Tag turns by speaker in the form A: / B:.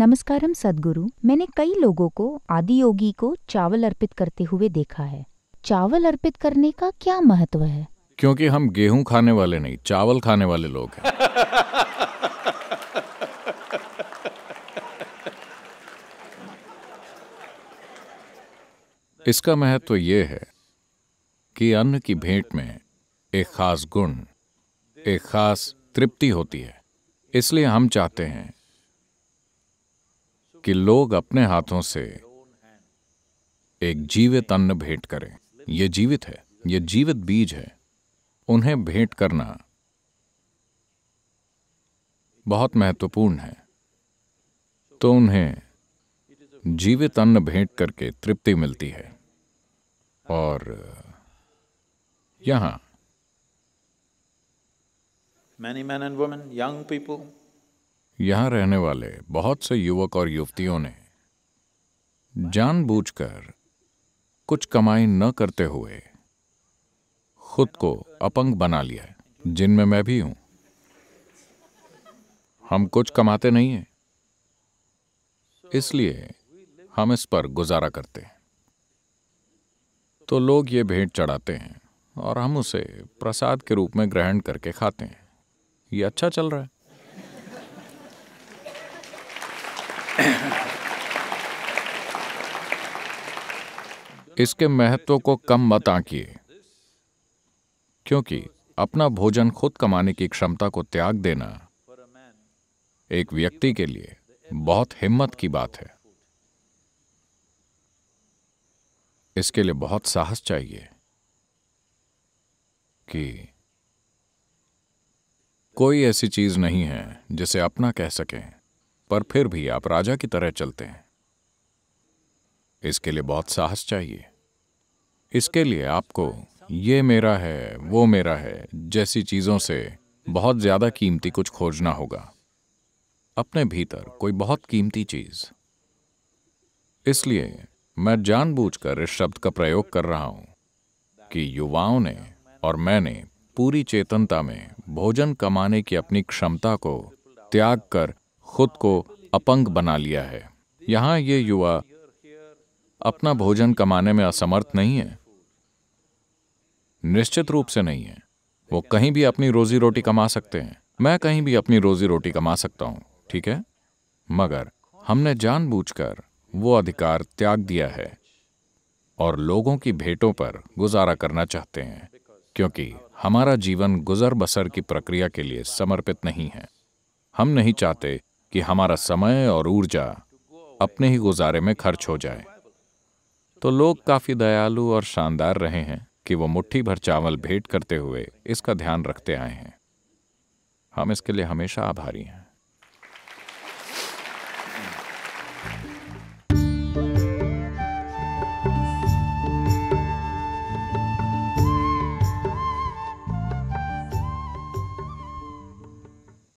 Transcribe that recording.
A: नमस्कारम सदगुरु मैंने कई लोगों को आदि योगी को चावल अर्पित करते हुए देखा है चावल अर्पित करने का क्या महत्व है क्योंकि हम गेहूं खाने वाले नहीं चावल खाने वाले लोग हैं इसका महत्व ये है कि अन्न की भेंट में एक खास गुण एक खास तृप्ति होती है इसलिए हम चाहते हैं कि लोग अपने हाथों से एक जीवित अन्न भेंट करें यह जीवित है यह जीवित बीज है उन्हें भेंट करना बहुत महत्वपूर्ण है तो उन्हें जीवित अन्न भेंट करके तृप्ति मिलती है और यहां many man and women young people यहाँ रहने वाले बहुत से युवक और युवतियों ने जानबूझकर कुछ कमाई न करते हुए खुद को अपंग बना लिया जिनमें मैं भी हूं हम कुछ कमाते नहीं हैं इसलिए हम इस पर गुजारा करते हैं तो लोग ये भेंट चढ़ाते हैं और हम उसे प्रसाद के रूप में ग्रहण करके खाते हैं ये अच्छा चल रहा है इसके महत्व को कम मत आंकिए क्योंकि अपना भोजन खुद कमाने की क्षमता को त्याग देना एक व्यक्ति के लिए बहुत हिम्मत की बात है इसके लिए बहुत साहस चाहिए कि कोई ऐसी चीज नहीं है जिसे अपना कह सकें पर फिर भी आप राजा की तरह चलते हैं इसके लिए बहुत साहस चाहिए इसके लिए आपको ये मेरा है वो मेरा है जैसी चीज़ों से बहुत ज़्यादा कीमती कुछ खोजना होगा अपने भीतर कोई बहुत कीमती चीज़ इसलिए मैं जानबूझकर इस शब्द का प्रयोग कर रहा हूं कि युवाओं ने और मैंने पूरी चेतनता में भोजन कमाने की अपनी क्षमता को त्याग कर खुद को अपंग बना लिया है यहां ये युवा अपना भोजन कमाने में असमर्थ नहीं है निश्चित रूप से नहीं है वो कहीं भी अपनी रोजी रोटी कमा सकते हैं मैं कहीं भी अपनी रोजी रोटी कमा सकता हूँ ठीक है मगर हमने जानबूझकर वो अधिकार त्याग दिया है और लोगों की भेंटों पर गुजारा करना चाहते हैं क्योंकि हमारा जीवन गुजर बसर की प्रक्रिया के लिए समर्पित नहीं है हम नहीं चाहते कि हमारा समय और ऊर्जा अपने ही गुजारे में खर्च हो जाए तो लोग काफी दयालु और शानदार रहे हैं कि वो मुट्ठी भर चावल भेंट करते हुए इसका ध्यान रखते आए हैं हम इसके लिए हमेशा आभारी हैं